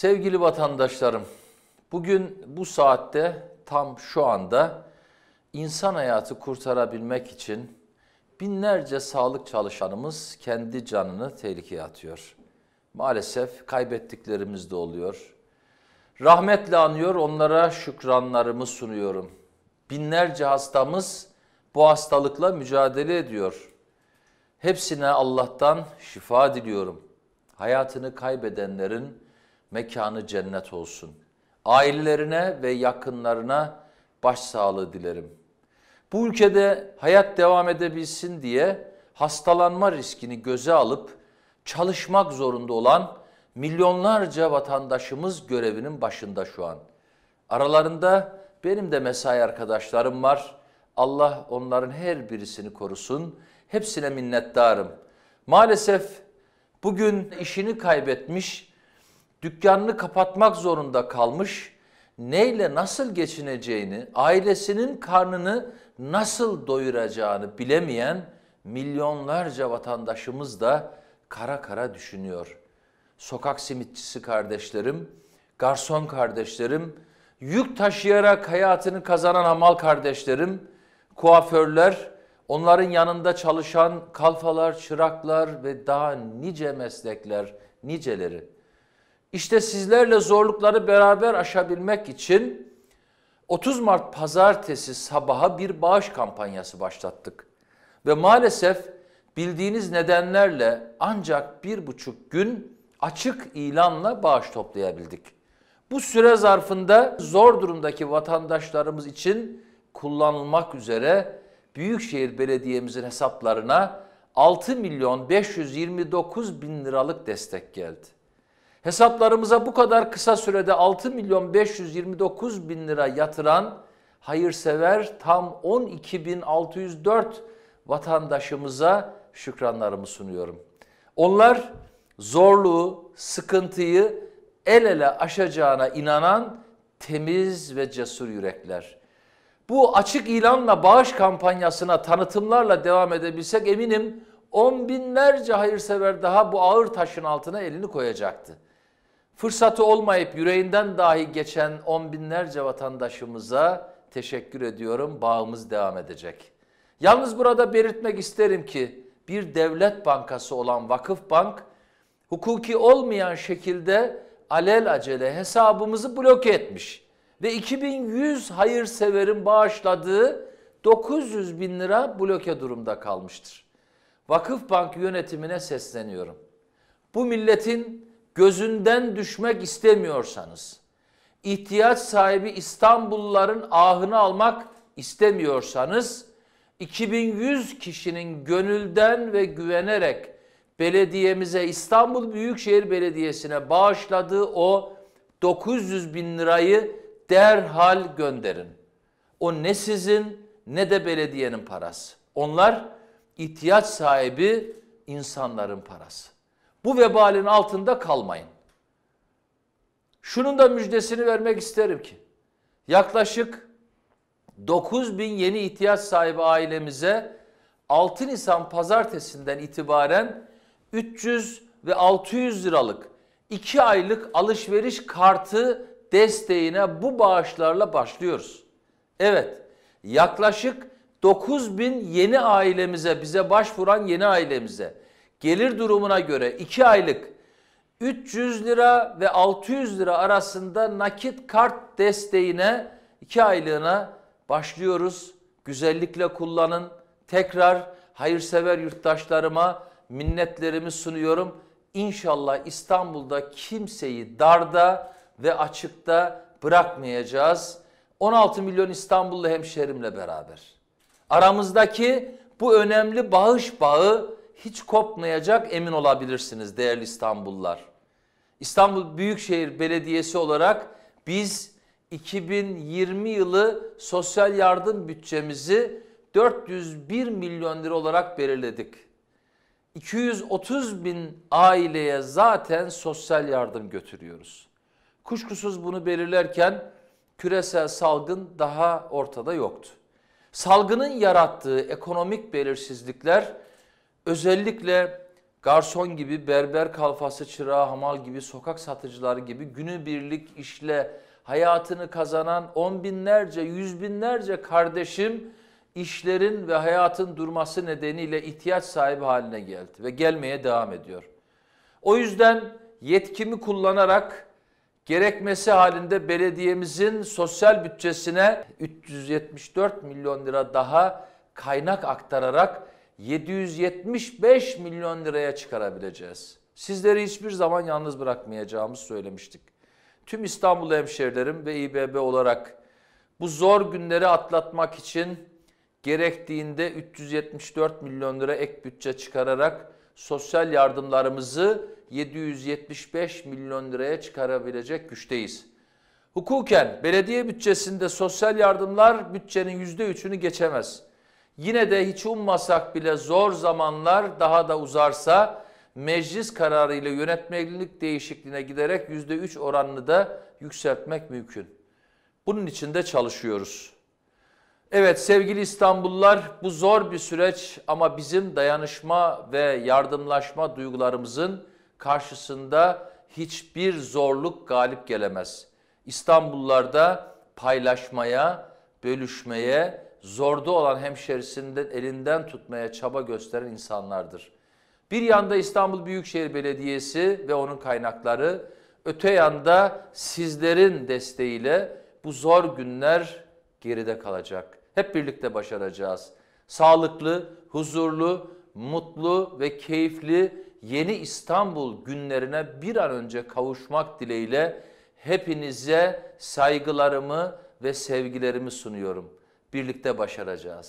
Sevgili vatandaşlarım, bugün bu saatte tam şu anda insan hayatı kurtarabilmek için binlerce sağlık çalışanımız kendi canını tehlikeye atıyor. Maalesef kaybettiklerimiz de oluyor. Rahmetle anıyor, onlara şükranlarımı sunuyorum. Binlerce hastamız bu hastalıkla mücadele ediyor. Hepsine Allah'tan şifa diliyorum. Hayatını kaybedenlerin mekanı cennet olsun. Ailelerine ve yakınlarına başsağlığı dilerim. Bu ülkede hayat devam edebilsin diye hastalanma riskini göze alıp çalışmak zorunda olan milyonlarca vatandaşımız görevinin başında şu an. Aralarında benim de mesai arkadaşlarım var. Allah onların her birisini korusun. Hepsine minnettarım. Maalesef bugün işini kaybetmiş dükkanını kapatmak zorunda kalmış, neyle nasıl geçineceğini, ailesinin karnını nasıl doyuracağını bilemeyen milyonlarca vatandaşımız da kara kara düşünüyor. Sokak simitçisi kardeşlerim, garson kardeşlerim, yük taşıyarak hayatını kazanan hamal kardeşlerim, kuaförler, onların yanında çalışan kalfalar, çıraklar ve daha nice meslekler, niceleri. İşte sizlerle zorlukları beraber aşabilmek için 30 Mart pazartesi sabaha bir bağış kampanyası başlattık. Ve maalesef bildiğiniz nedenlerle ancak bir buçuk gün açık ilanla bağış toplayabildik. Bu süre zarfında zor durumdaki vatandaşlarımız için kullanılmak üzere Büyükşehir Belediye'mizin hesaplarına 6 milyon 529 bin liralık destek geldi. Hesaplarımıza bu kadar kısa sürede 6 milyon 529 bin lira yatıran hayırsever tam 12.604 vatandaşımıza şükranlarımı sunuyorum. Onlar zorluğu, sıkıntıyı el ele aşacağına inanan temiz ve cesur yürekler. Bu açık ilanla bağış kampanyasına tanıtımlarla devam edebilsek eminim on binlerce hayırsever daha bu ağır taşın altına elini koyacaktı. Fırsatı olmayıp yüreğinden dahi geçen on binlerce vatandaşımıza teşekkür ediyorum. Bağımız devam edecek. Yalnız burada belirtmek isterim ki bir devlet bankası olan Vakıf Bank hukuki olmayan şekilde alel acele hesabımızı bloke etmiş ve 2100 hayırseverin bağışladığı 900 bin lira bloke durumda kalmıştır. Vakıf Bank yönetimine sesleniyorum. Bu milletin gözünden düşmek istemiyorsanız, ihtiyaç sahibi İstanbulluların ahını almak istemiyorsanız, 2100 kişinin gönülden ve güvenerek belediyemize İstanbul Büyükşehir Belediyesi'ne bağışladığı o 900 bin lirayı derhal gönderin. O ne sizin ne de belediyenin parası. Onlar ihtiyaç sahibi insanların parası. Bu vebalin altında kalmayın. Şunun da müjdesini vermek isterim ki yaklaşık 9 bin yeni ihtiyaç sahibi ailemize 6 Nisan pazartesinden itibaren 300 ve 600 liralık 2 aylık alışveriş kartı desteğine bu bağışlarla başlıyoruz. Evet yaklaşık 9 bin yeni ailemize bize başvuran yeni ailemize gelir durumuna göre 2 aylık 300 lira ve 600 lira arasında nakit kart desteğine 2 aylığına başlıyoruz. Güzellikle kullanın. Tekrar hayırsever yurttaşlarıma minnetlerimi sunuyorum. İnşallah İstanbul'da kimseyi darda ve açıkta bırakmayacağız. 16 milyon İstanbullu hemşerimle beraber. Aramızdaki bu önemli bağış bağı hiç kopmayacak emin olabilirsiniz değerli İstanbullular. İstanbul Büyükşehir Belediyesi olarak biz 2020 yılı sosyal yardım bütçemizi 401 milyon lira olarak belirledik. 230 bin aileye zaten sosyal yardım götürüyoruz. Kuşkusuz bunu belirlerken küresel salgın daha ortada yoktu. Salgının yarattığı ekonomik belirsizlikler Özellikle garson gibi, berber kalfası, çırağı, hamal gibi, sokak satıcıları gibi günübirlik işle hayatını kazanan on binlerce, yüz binlerce kardeşim işlerin ve hayatın durması nedeniyle ihtiyaç sahibi haline geldi ve gelmeye devam ediyor. O yüzden yetkimi kullanarak gerekmesi halinde belediyemizin sosyal bütçesine 374 milyon lira daha kaynak aktararak 775 milyon liraya çıkarabileceğiz. Sizleri hiçbir zaman yalnız bırakmayacağımızı söylemiştik. Tüm İstanbul hemşerilerim ve İBB olarak bu zor günleri atlatmak için gerektiğinde 374 milyon lira ek bütçe çıkararak sosyal yardımlarımızı 775 milyon liraya çıkarabilecek güçteyiz. Hukuken belediye bütçesinde sosyal yardımlar bütçenin %3'ünü geçemez. Yine de hiç ummasak bile zor zamanlar daha da uzarsa meclis kararıyla yönetmelik değişikliğine giderek %3 oranını da yükseltmek mümkün. Bunun için de çalışıyoruz. Evet sevgili İstanbullular bu zor bir süreç ama bizim dayanışma ve yardımlaşma duygularımızın karşısında hiçbir zorluk galip gelemez. İstanbullarda paylaşmaya, bölüşmeye, zorda olan hemşerisinden elinden tutmaya çaba gösteren insanlardır. Bir yanda İstanbul Büyükşehir Belediyesi ve onun kaynakları, öte yanda sizlerin desteğiyle bu zor günler geride kalacak. Hep birlikte başaracağız. Sağlıklı, huzurlu, mutlu ve keyifli yeni İstanbul günlerine bir an önce kavuşmak dileğiyle hepinize saygılarımı ve sevgilerimi sunuyorum birlikte başaracağız.